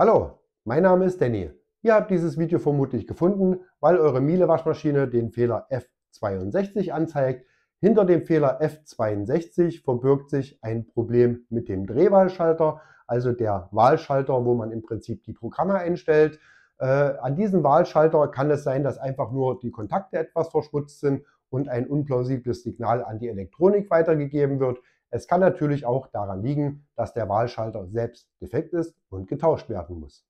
Hallo, mein Name ist Danny. Ihr habt dieses Video vermutlich gefunden, weil eure Miele-Waschmaschine den Fehler F62 anzeigt. Hinter dem Fehler F62 verbirgt sich ein Problem mit dem Drehwahlschalter, also der Wahlschalter, wo man im Prinzip die Programme einstellt. Äh, an diesem Wahlschalter kann es sein, dass einfach nur die Kontakte etwas verschmutzt sind und ein unplausibles Signal an die Elektronik weitergegeben wird. Es kann natürlich auch daran liegen, dass der Wahlschalter selbst defekt ist und getauscht werden muss.